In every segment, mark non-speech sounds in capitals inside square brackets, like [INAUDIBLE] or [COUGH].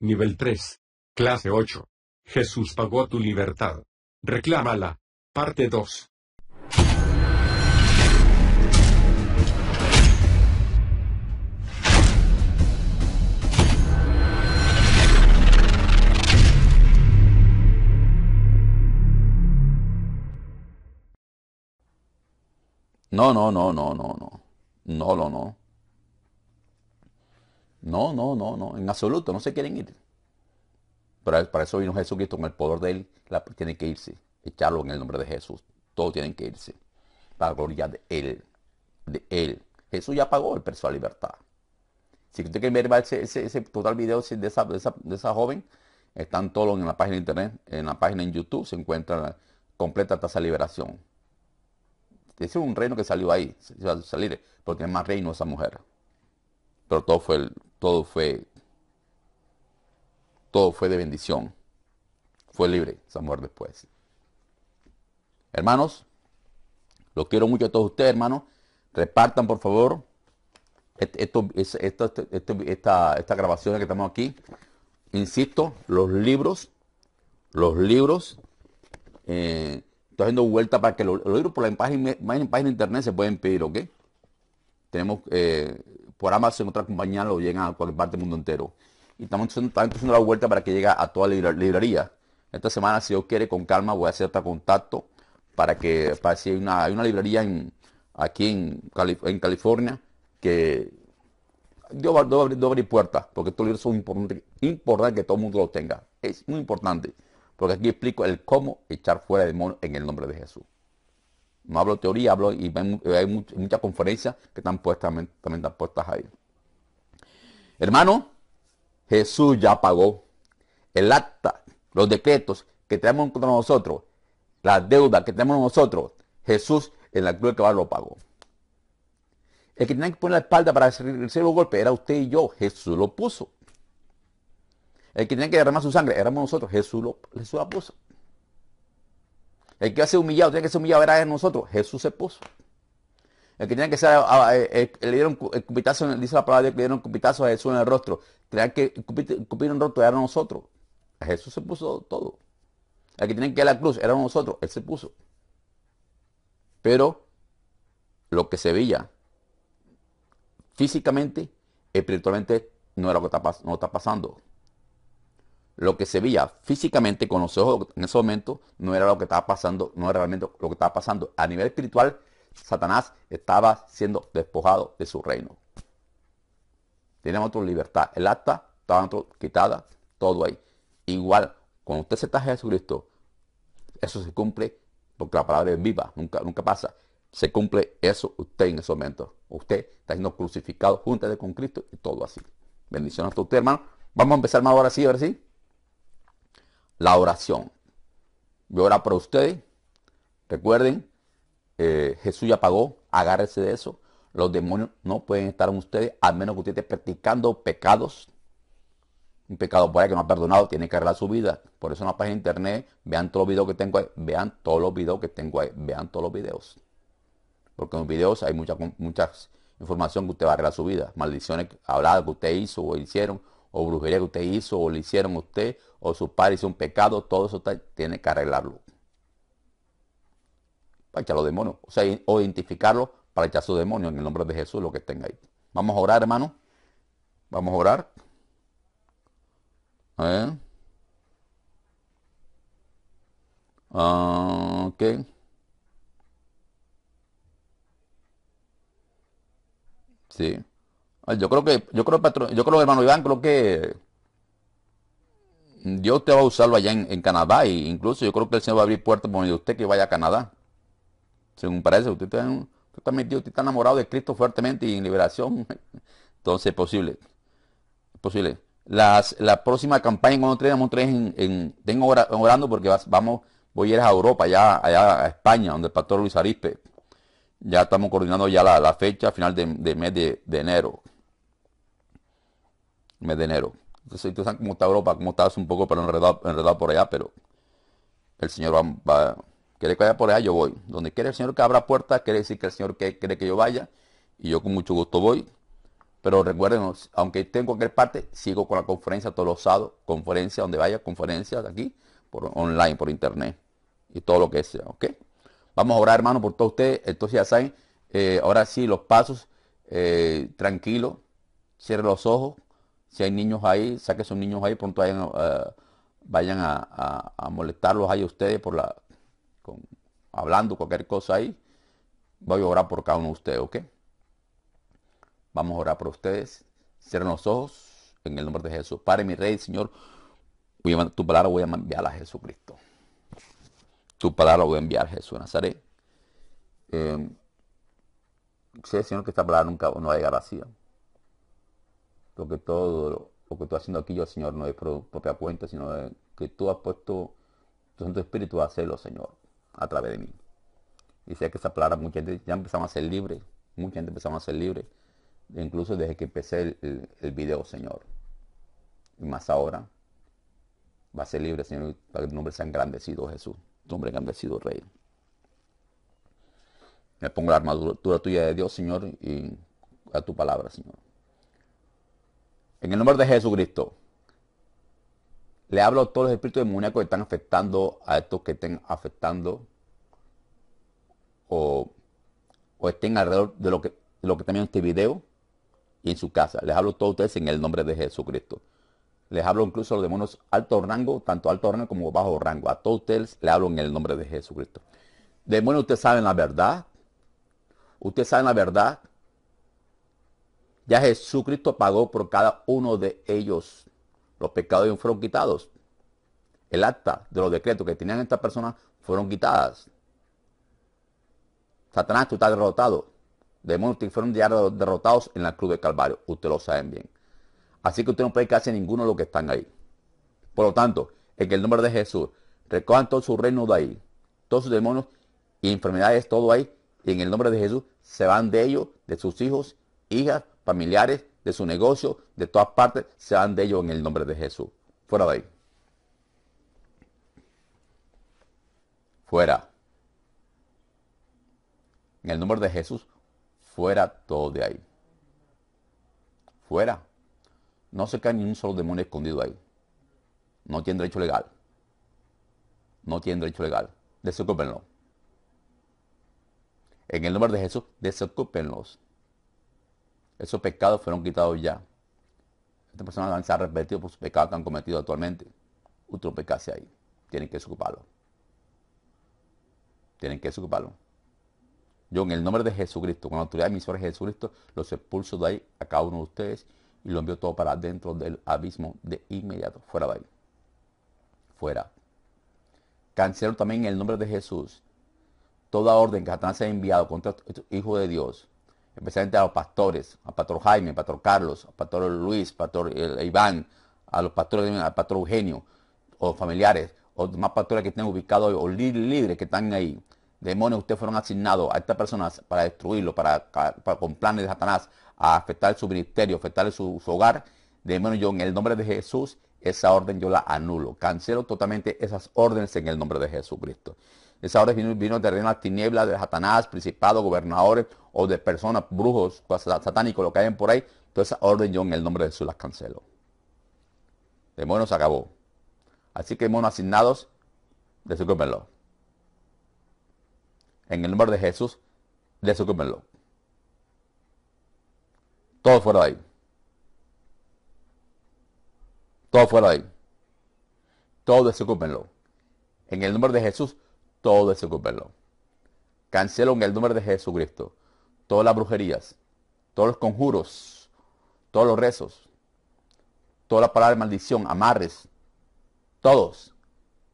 Nivel 3. Clase 8. Jesús pagó tu libertad. Reclámala. Parte 2. No, no, no, no, no, no. No, no, no. No, no, no, no, en absoluto, no se quieren ir. Pero para eso vino Jesucristo con el poder de él, la, tienen que irse, echarlo en el nombre de Jesús. Todos tienen que irse. la gloria de él, de él. Jesús ya pagó el precio a libertad. Si usted quiere ver ese, total video de esa, de, esa, joven, están todos en la página de internet, en la página en YouTube, se encuentra completa hasta esa liberación. Ese es un reino que salió ahí, salir, porque es más reino esa mujer. Pero todo fue el, todo fue, todo fue de bendición. Fue libre Samuel después. Hermanos, los quiero mucho a todos ustedes, hermanos. Repartan, por favor, esto, esto, este, este, esta, grabación que estamos aquí. Insisto, los libros, los libros, eh, estoy haciendo vuelta para que los, libros por la página, página, de internet se pueden pedir, ¿ok? Tenemos eh, por Amazon, otra compañía, lo llegan a cualquier parte del mundo entero. Y estamos, haciendo la vuelta para que llegue a toda la librería. Esta semana, si Dios quiere, con calma, voy a hacer este contacto para que, para si hay una, librería en, aquí en, California que yo voy a abrir, puertas, porque estos libros son importantes, importante que todo el mundo los tenga. Es muy importante, porque aquí explico el cómo echar fuera demonios en el nombre de Jesús. No hablo teoría, hablo y hay, muchas conferencias que están puestas, también, están puestas ahí. Hermano, Jesús ya pagó el acta, los decretos que tenemos contra nosotros, las deudas que tenemos nosotros. Jesús en la cruz que va lo pagó. El que tenía que poner la espalda para recibir los golpe era usted y yo. Jesús lo puso. El que tenía que derramar su sangre éramos nosotros. Jesús, lo, Jesús la puso. El que hace a humillado, tiene que ser humillado, era nosotros. Jesús se puso. El que tiene que ser, ah, eh, eh, le dieron el dice la palabra le dieron cupitazo a Jesús en el rostro. Tenían que cupir un rostro, era nosotros. Jesús se puso todo. El que tenía que ir a la cruz, era nosotros, él se puso. Pero lo que se veía físicamente, espiritualmente, no era lo que está pasando lo que se veía físicamente con los ojos en ese momento no era lo que estaba pasando, no era realmente lo que estaba pasando. A nivel espiritual, Satanás estaba siendo despojado de su reino. Tiene otra libertad. El acta estaba quitada, todo ahí. Igual, cuando usted se está a Jesucristo, eso se cumple porque la palabra es viva, nunca, nunca pasa. Se cumple eso usted en ese momento. Usted está siendo crucificado junto con Cristo y todo así. Bendiciones a usted, hermano. Vamos a empezar más ahora sí, ahora sí la oración. yo ahora para por ustedes. Recuerden, eh, Jesús ya pagó, agárrese de eso. Los demonios no pueden estar en ustedes, al menos que usted esté practicando pecados. Un pecado para que no ha perdonado, tiene que arreglar su vida. Por eso en la página internet, vean todos los videos que tengo ahí, vean todos los videos que tengo ahí, vean todos los videos. Porque en los videos hay mucha, mucha información que usted va a arreglar su vida. Maldiciones habladas que usted hizo o hicieron, o brujería que usted hizo o le hicieron a usted o su padre hizo un pecado, todo eso tiene que arreglarlo. Para echar los demonios, o sea, identificarlo para echar su demonio en el nombre de Jesús, lo que estén ahí. Vamos a orar, hermano. Vamos a orar. ¿Eh? Uh, ok. Sí. Ah, yo creo que, yo creo, yo creo, hermano Iván, creo que Dios te va a usarlo allá en, Canadá e incluso yo creo que el Señor va a abrir puertas por usted que vaya a Canadá. Según parece, usted está, está metido, usted está enamorado de Cristo fuertemente y en liberación. [LAUGHS] Entonces es posible. Es posible. Las, la próxima campaña cuando tenemos tres en, en tengo orando porque vamos, voy a ir a Europa, allá, a España, donde el pastor Luis Arispe. Ya estamos coordinando ya la, fecha, final de, mes de enero mes de enero. Entonces, tú sabes como está Europa, cómo estás un poco pero enredado, enredado por allá, pero el Señor va, quiere que vaya por allá, yo voy. Donde quiere el Señor que abra puertas, quiere decir que el Señor que, quiere que yo vaya, y yo con mucho gusto voy. Pero recuerden, aunque esté en cualquier parte, sigo con la conferencia todos los sábados, conferencia donde vaya, de aquí, por online, por internet, y todo lo que sea, ¿ok? Vamos a orar, hermano, por todos ustedes. Entonces ya saben, eh, ahora sí, los pasos, eh, tranquilo, cierre los ojos, si hay niños ahí, saque esos niños ahí, pronto vayan, eh, vayan a, molestarlos ahí ustedes por la, hablando cualquier cosa ahí. Voy a orar por cada uno de ustedes, ¿ok? Vamos a orar por ustedes. Cierren los ojos en el nombre de Jesús. Padre, mi Rey, Señor, tu palabra voy a enviar a Jesucristo. Tu palabra voy a enviar a Jesús Nazaret. Eh, sé, Señor, que esta palabra nunca no va a llegar lo que todo lo que estoy haciendo aquí yo, Señor, no es por propia cuenta, sino que tú has puesto tu Santo Espíritu a hacerlo, Señor, a través de mí. Y sé que esa palabra, mucha gente ya empezamos a ser libre, mucha gente empezamos a ser libre, incluso desde que empecé el, el, video, Señor. Y más ahora, va a ser libre, Señor, para que tu nombre sea engrandecido, Jesús, tu nombre engrandecido, Rey. Me pongo la armadura tuya de Dios, Señor, y a tu palabra, Señor. En el nombre de Jesucristo. Le hablo a todos los espíritus demoníacos que están afectando a estos que estén afectando o, o estén alrededor de lo que, lo que también este video y en su casa. Les hablo a todos ustedes en el nombre de Jesucristo. Les hablo incluso a los demonios alto rango, tanto alto rango como bajo rango. A todos ustedes les hablo en el nombre de Jesucristo. Demonios, ustedes saben la verdad. Ustedes saben la verdad ya Jesucristo pagó por cada uno de ellos. Los pecados fueron quitados. El acta de los decretos que tenían estas personas fueron quitadas. Satanás, tú estás derrotado. Demonios fueron ya derrotados en la cruz de Calvario. Ustedes lo saben bien. Así que usted no puede quedarse ninguno de los que están ahí. Por lo tanto, en el nombre de Jesús, recojan todo su reino de ahí. Todos sus demonios y enfermedades, todo ahí. Y en el nombre de Jesús, se van de ellos, de sus hijos, hijas, familiares, de su negocio, de todas partes, se van de ellos en el nombre de Jesús. Fuera de ahí. Fuera. En el nombre de Jesús, fuera todo de ahí. Fuera. No se cae ni un solo demonio escondido ahí. No tiene derecho legal. No tiene derecho legal. Desocúpenlo. En el nombre de Jesús, desocúpenlos esos pecados fueron quitados ya. Esta persona se ha arrepentido por sus pecados que han cometido actualmente. Otro pecado ahí. Tienen que ocuparlo. Tienen que ocuparlo Yo en el nombre de Jesucristo, con la autoridad de mi Señor Jesucristo, los expulso de ahí a cada uno de ustedes y lo envío todo para dentro del abismo de inmediato, fuera de ahí. Fuera. Cancelo también en el nombre de Jesús toda orden que se ha enviado contra estos hijos de Dios especialmente a los pastores, a Pastor Jaime, Pastor Carlos, a Pastor Luis, Pastor eh, Iván, a los pastores, a Pastor Eugenio, o familiares, o demás pastores que estén ubicados o líderes que están ahí. Demonios, ustedes fueron asignados a estas personas para destruirlo, para, con planes de Satanás, a afectar su ministerio, afectar su, su hogar. Demonios, yo en el nombre de Jesús, esa orden yo la anulo. Cancelo totalmente esas órdenes en el nombre de Jesucristo. Esa orden vino, vino de las tinieblas, de Satanás, principados, gobernadores o de personas, brujos, satánicos, lo que hayan por ahí. Toda esa orden yo en el nombre de Jesús las cancelo. Demonios acabó. Así que monos asignados, desocúpenlo. En el nombre de Jesús, desocúpenlo. Todo fuera de ahí. Todo fuera de ahí. Todo desocúpenlo. En el nombre de Jesús, todo ese cuperlo. Cancelo en el nombre de Jesucristo todas las brujerías, todos los conjuros, todos los rezos, toda la palabra de maldición, amarres, todos,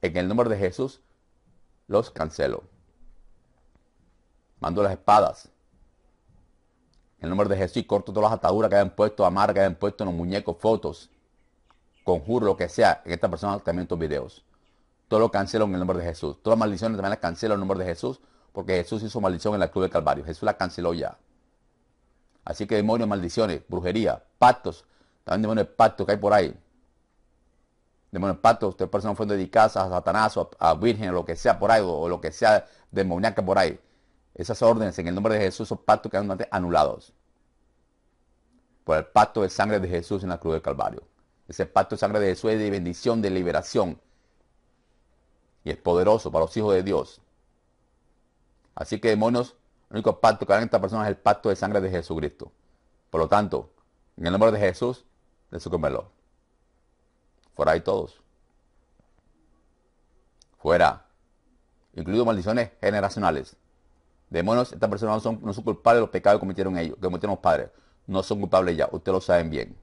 en el nombre de Jesús, los cancelo. Mando las espadas. En el nombre de Jesús y corto todas las ataduras que hayan puesto, amargas que hayan puesto en los muñecos, fotos, conjuro, lo que sea, en esta persona también estos videos todo lo cancelo en el nombre de Jesús. Todas las maldiciones también las cancelo en el nombre de Jesús, porque Jesús hizo maldición en la cruz del Calvario. Jesús la canceló ya. Así que demonios, maldiciones, brujería, pactos, también demonios pactos que hay por ahí. Demonios pactos, ustedes personas fueron dedicadas a Satanás o a, Virgen o lo que sea por ahí, o, lo que sea demoníaca por ahí. Esas órdenes en el nombre de Jesús, esos pactos que anulados. Por el pacto de sangre de Jesús en la cruz del Calvario. Ese pacto de sangre de Jesús es de bendición, de liberación y es poderoso para los hijos de Dios. Así que demonios, el único pacto que harán estas personas es el pacto de sangre de Jesucristo. Por lo tanto, en el nombre de Jesús, de su comerlo. Fuera ahí todos. Fuera. Incluido maldiciones generacionales. Demonios, estas personas no son, no son culpables de los pecados que cometieron ellos, que cometieron los padres. No son culpables ya, ustedes lo saben bien.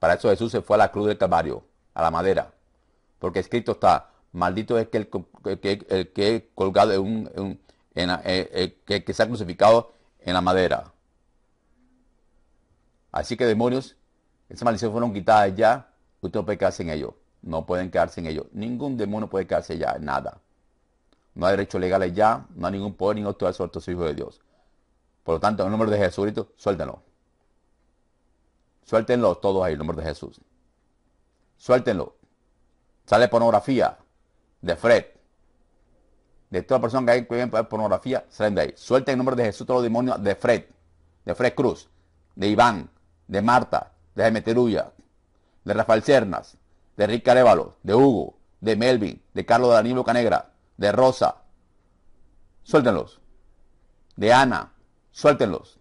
Para eso Jesús se fue a la cruz del Calvario, a la madera. Porque escrito está, maldito es que el, que, el que, crucificado en la madera. Así que demonios, esas maldiciones fueron quitadas ya, ustedes no pueden quedarse en ello, no pueden quedarse en ello, ningún demonio puede quedarse ya, nada. No hay derechos legales ya, no hay ningún poder ni autoridad sobre su hijos de Dios. Por lo tanto, en el nombre de Jesucristo, suéltenlo. Suéltenlo todos ahí, en el nombre de Jesús. Suéltenlo. Sale pornografía de Fred, de toda persona que hay que por pornografía, salen de ahí. Suelten el nombre de Jesús todos los demonios de Fred, de Fred Cruz, de Iván, de Marta, de Jaime de Rafael Cernas, de Rick Arevalo, de Hugo, de Melvin, de Carlos Danilo Canegra, de Rosa. Suéltenlos. De Ana, suéltenlos.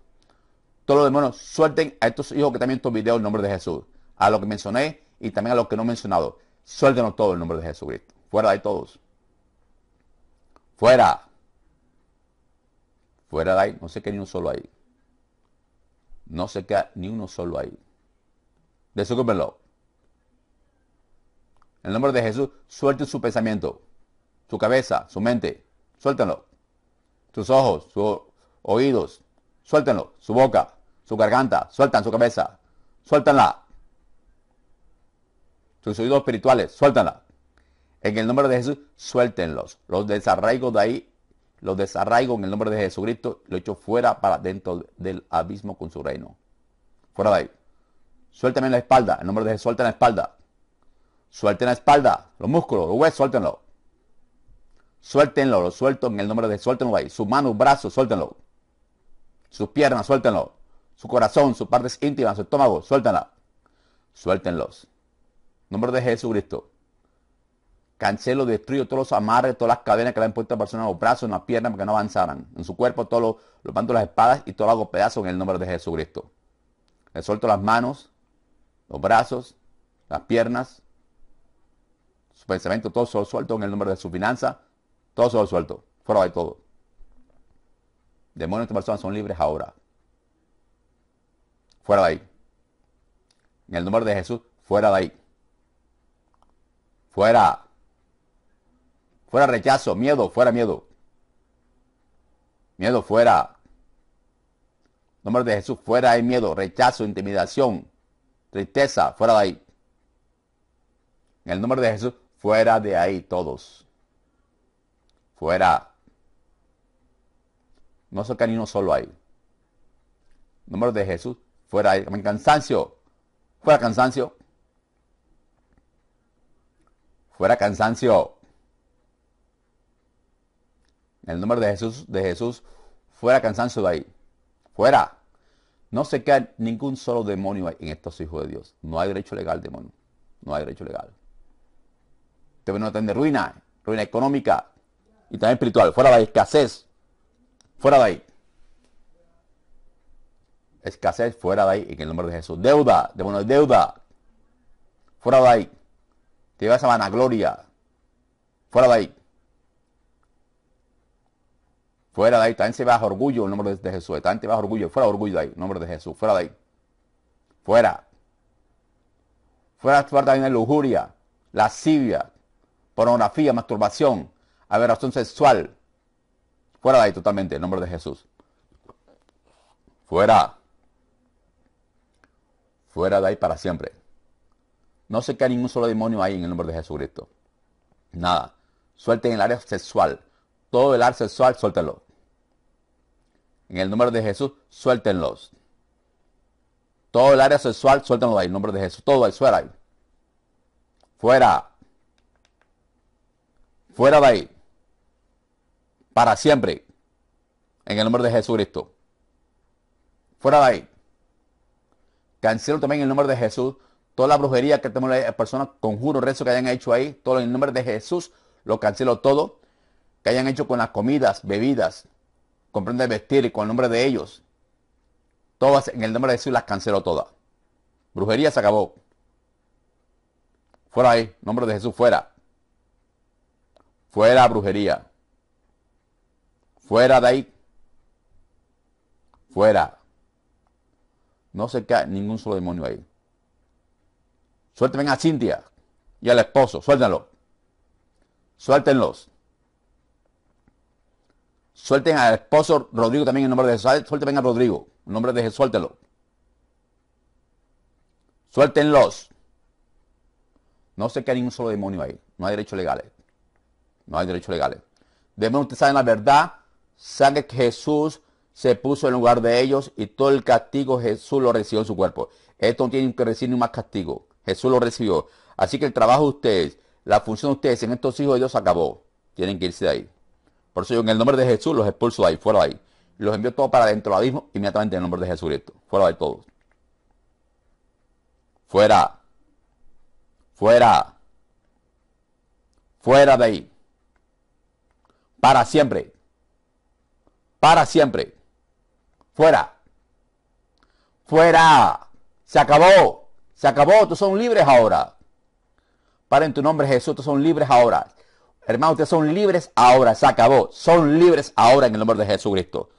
Todos los demonios, suelten a estos hijos que también estos videos en nombre de Jesús. A lo que mencioné y también a los que no he mencionado. Suéltenos todo en nombre de Jesucristo. Fuera de todos. Fuera. Fuera de ahí. No sé qué ni uno solo ahí. No sé queda ni uno solo ahí. Desocúpenlo. En el nombre de Jesús, suelten su pensamiento, su cabeza, su mente. Suéltenlo. Sus ojos, sus oídos. Suéltenlo. Su boca, su garganta. Sueltan su cabeza. Suéltanla. Sus oídos espirituales. Suéltanla. En el nombre de Jesús, suéltenlos. Los desarraigo de ahí, los desarraigo en el nombre de Jesucristo, lo echo fuera para dentro del abismo con su reino. Fuera de ahí. Suéltame la espalda. En el nombre de Jesús, suelten la espalda. Suelten la espalda, los músculos, los huesos, suéltenlo. Suéltenlo, lo suelto en el nombre de Jesús, suéltenlo ahí. Sus manos, brazos, suéltenlo. Sus piernas, suéltenlo. Su corazón, sus partes íntimas, su estómago, suéltenla. Suéltenlos. En nombre de Jesucristo. Cancelo destruyo todos los amarres, todas las cadenas que le han puesto a en los brazos, en las piernas, para que no avanzaran. En su cuerpo, todos los, los las espadas y todo lo hago pedazos en el nombre de Jesucristo. Le suelto las manos, los brazos, las piernas, su pensamiento, todo suelto en el nombre de su finanza, todo se lo suelto, fuera de todo. Demonios de personas son libres ahora. Fuera de ahí. En el nombre de Jesús, fuera de ahí. Fuera. Fuera rechazo, miedo, fuera miedo. Miedo fuera. Nombre de Jesús, fuera hay miedo, rechazo, intimidación, tristeza, fuera de ahí. En el nombre de Jesús, fuera de ahí todos. Fuera. No soy ni uno solo ahí. Nombre de Jesús, fuera ahí. Cansancio, fuera cansancio. Fuera cansancio. En el nombre de Jesús, de Jesús, fuera cansancio de ahí. Fuera. No se cae ningún solo demonio en estos hijos de Dios. No hay derecho legal, demonio. No hay derecho legal. Te van a tener ruina, ruina económica y también espiritual. Fuera de ahí, escasez. Fuera de ahí. Escasez, fuera de ahí, en el nombre de Jesús. Deuda, demonio de deuda. Fuera de ahí. Te vas a vanagloria. Fuera de ahí. Fuera de ahí, también se baja orgullo el nombre de Jesús. También se baja orgullo, fuera orgullo de ahí, el nombre de Jesús, fuera de ahí. Fuera. Fuera, de también la lujuria, lascivia, pornografía, masturbación, aberración sexual. Fuera de ahí totalmente, el nombre de Jesús. Fuera. Fuera de ahí para siempre. No se hay ningún solo demonio ahí en el nombre de Jesucristo. Nada. Suelten el área sexual todo el arte sexual, suéltenlo. En el nombre de Jesús, suéltenlos. Todo el área sexual, suéltenlo ahí. En el nombre de Jesús, todo ahí, suelo ahí. Fuera. Fuera de ahí. Para siempre. En el nombre de Jesucristo. Fuera de ahí. Cancelo también en el nombre de Jesús. Toda la brujería que tenemos las personas, conjuro, rezo que hayan hecho ahí. Todo en el nombre de Jesús. Lo cancelo todo que hayan hecho con las comidas, bebidas, comprende vestir y con el nombre de ellos, todas en el nombre de Jesús las canceló todas. Brujería se acabó. Fuera ahí, nombre de Jesús, fuera. Fuera brujería. Fuera de ahí. Fuera. No se cae ningún solo demonio ahí. Suéltenme a Cintia y al esposo, suéltenlo. Suéltenlos. Suelten al esposo Rodrigo también en nombre de Jesús. Suelten a Rodrigo. En nombre de Jesús, suéltenlo. Suéltenlos. No se queda ni un solo demonio ahí. No hay derechos legales. No hay derechos legales. Debemos ustedes saben la verdad. Saben que Jesús se puso en lugar de ellos y todo el castigo Jesús lo recibió en su cuerpo. Esto no tiene que recibir ni más castigo. Jesús lo recibió. Así que el trabajo de ustedes, la función de ustedes en estos hijos de Dios acabó. Tienen que irse de ahí. Por eso yo en el nombre de Jesús los expulso de ahí, fuera de ahí. Los envío todos para dentro del abismo, inmediatamente en el nombre de Jesucristo. Fuera de todos. Fuera. Fuera. Fuera de ahí. Para siempre. Para siempre. Fuera. Fuera. Se acabó. Se acabó. Tú son libres ahora. Para en tu nombre Jesús. Tú son libres ahora. Hermano, ustedes son libres ahora, se acabó. Son libres ahora en el nombre de Jesucristo.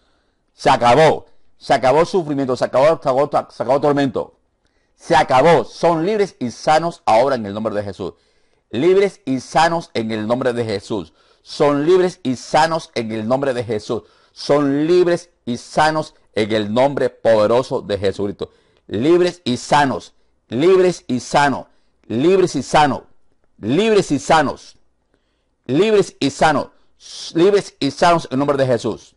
Se acabó. Se acabó el sufrimiento, se acabó, se acabó el tormento. Se acabó. Son libres y sanos ahora en el nombre de Jesús. Libres y sanos en el nombre de Jesús. Son libres y sanos en el nombre de Jesús. Son libres y sanos en el nombre poderoso de Jesucristo. Libres y sanos. Libres y sanos. Libres y sanos. Libres y sanos libres y sanos, libres y sanos en nombre de Jesús.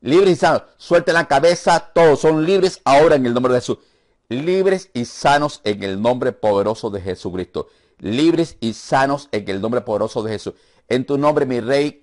Libres y sanos, suelten la cabeza, todos son libres ahora en el nombre de Jesús. Libres y sanos en el nombre poderoso de Jesucristo. Libres y sanos en el nombre poderoso de Jesús. En tu nombre, mi rey,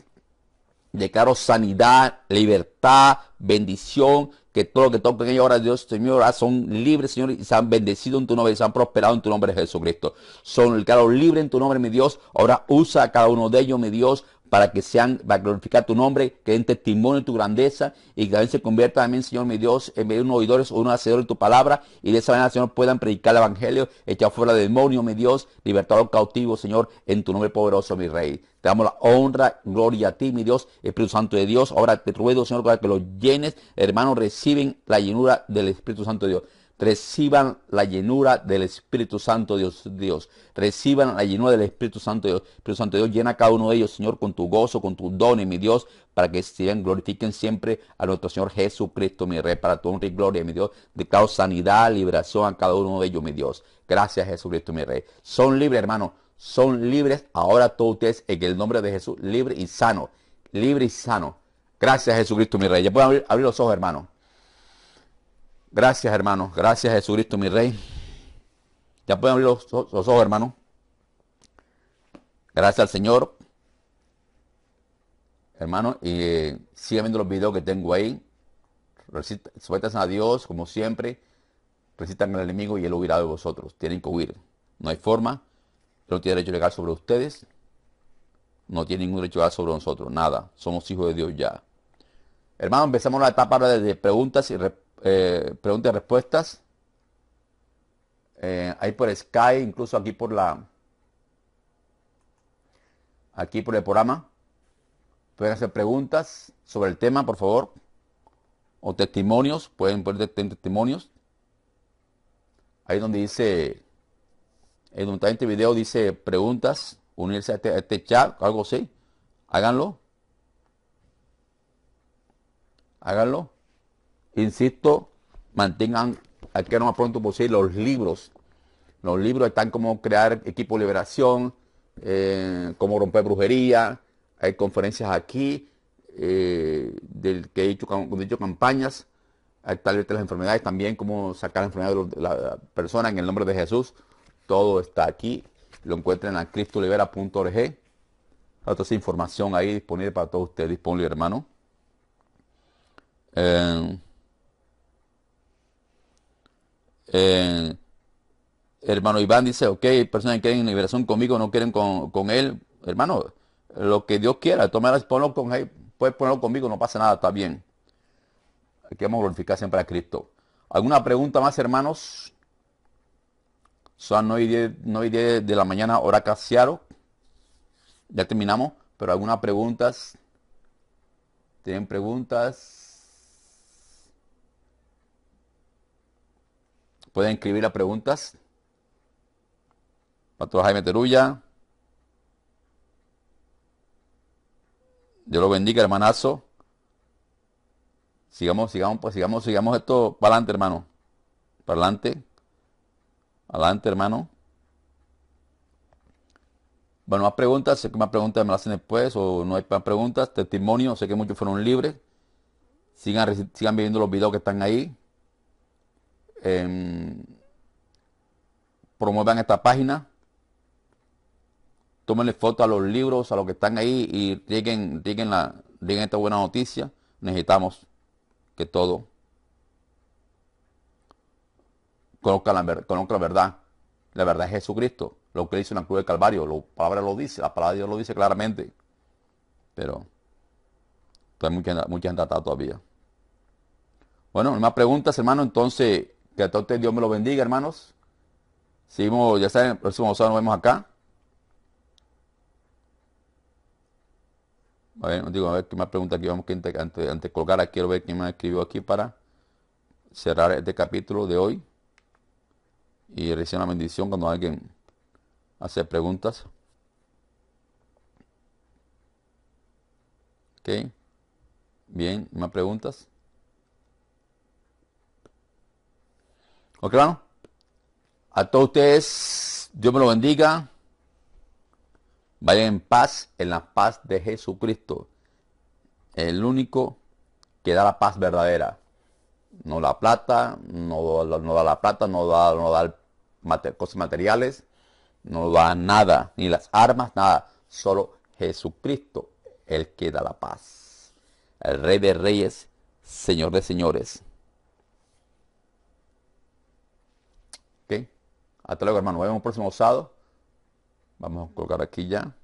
declaro sanidad, libertad, bendición, que todo lo que toquen ellos ahora, Dios, Señor, son libres, Señor, y se han bendecido en tu nombre, y se han prosperado en tu nombre, Jesucristo. Son el claro libre en tu nombre, mi Dios. Ahora usa a cada uno de ellos, mi Dios, para que sean, para glorificar tu nombre, que den testimonio de tu grandeza y que también se convierta también, Señor, mi Dios, en medio de unos oidores o unos hacedores de tu palabra y de esa manera, Señor, puedan predicar el evangelio, echar fuera demonio, mi Dios, Libertador cautivo, Señor, en tu nombre poderoso, mi Rey. Te damos la honra, gloria a ti, mi Dios, Espíritu Santo de Dios. Ahora te ruego, Señor, para que los llenes, hermanos, reciben la llenura del Espíritu Santo de Dios reciban la llenura del Espíritu Santo Dios, Dios. Reciban la llenura del Espíritu Santo Dios. Espíritu Santo Dios, llena a cada uno de ellos, Señor, con tu gozo, con tu don, y mi Dios, para que sigan, glorifiquen siempre a nuestro Señor Jesucristo, mi Rey, para tu honra y gloria, mi Dios. de cada sanidad, liberación a cada uno de ellos, mi Dios. Gracias, Jesucristo, mi Rey. Son libres, hermano. Son libres ahora todos ustedes en el nombre de Jesús, libre y sano. Libre y sano. Gracias, Jesucristo, mi Rey. Ya pueden abrir, abrir los ojos, hermano. Gracias, hermano. Gracias, Jesucristo, mi Rey. Ya pueden abrir los, ojos, hermano. Gracias al Señor. Hermano, y eh, viendo los videos que tengo ahí. Sueltas a Dios, como siempre. Resistan al enemigo y él huirá de vosotros. Tienen que huir. No hay forma. Él no tiene derecho legal sobre ustedes. No tiene ningún derecho legal sobre nosotros. Nada. Somos hijos de Dios ya. Hermano, empezamos la etapa de preguntas y respuestas eh, preguntas y respuestas. hay eh, ahí por Sky, incluso aquí por la. Aquí por el programa. Pueden hacer preguntas sobre el tema, por favor. O testimonios, pueden poner testimonios. Ahí donde dice, en un está este video dice preguntas, unirse este, a este chat, algo así. Háganlo. Háganlo insisto, mantengan aquí que lo más pronto posible los libros. Los libros están como crear equipo de liberación, eh, cómo romper brujería. Hay conferencias aquí eh, del que he hecho, campañas. Hay tal vez las enfermedades también, cómo sacar la enfermedad de la persona en el nombre de Jesús. Todo está aquí. Lo encuentran en cristolibera.org. Otra información ahí disponible para todos ustedes, disponible hermano. Eh, eh, hermano Iván dice, ok, personas que quieren en liberación conmigo, no quieren con, con, él. Hermano, lo que Dios quiera, toma, ponlo con él, puedes ponerlo conmigo, no pasa nada, está bien. Aquí vamos a glorificar siempre a Cristo. ¿Alguna pregunta más, hermanos? Son 9 y 10, de la mañana, hora Casiaro. Ya terminamos, pero algunas preguntas. ¿Tienen preguntas? Pueden escribir las preguntas. Pastor Jaime Terulla. Dios lo bendiga, hermanazo. Sigamos, sigamos, pues sigamos, sigamos esto para adelante, hermano. Para adelante. Adelante, hermano. Bueno, más preguntas, sé que más preguntas me las hacen después o no hay más preguntas. Testimonio, sé que muchos fueron libres. Sigan, sigan viendo los videos que están ahí. Em, promuevan esta página, tómenle foto a los libros, a los que están ahí y lleguen, lleguen, la, lleguen esta buena noticia. Necesitamos que todo conozca la, verdad. La verdad es Jesucristo, lo que hizo en la cruz del Calvario. La palabra lo dice, la palabra de Dios lo dice claramente. Pero hay mucha, mucha gente todavía. Bueno, más preguntas, hermano. Entonces, que a todos Dios me lo bendiga, hermanos. Seguimos, ya saben, el próximo sábado nos vemos acá. A ver, digo, a ver qué más pregunta aquí. Vamos que antes, antes colgar, aquí, quiero ver quién más escribió aquí para cerrar este capítulo de hoy. Y recién una bendición cuando alguien hace preguntas. Ok. Bien, más preguntas. ¿Ok, hermano? A todos ustedes, Dios me lo bendiga. Vayan en paz, en la paz de Jesucristo. El único que da la paz verdadera. No la plata, no, no da la plata, no da, no cosas materiales, no da nada, ni las armas, nada. Solo Jesucristo, el que da la paz. El Rey de Reyes, Señor de Señores. Hasta luego, hermano. Nos vemos en un próximo sábado. Vamos a colocar aquí ya.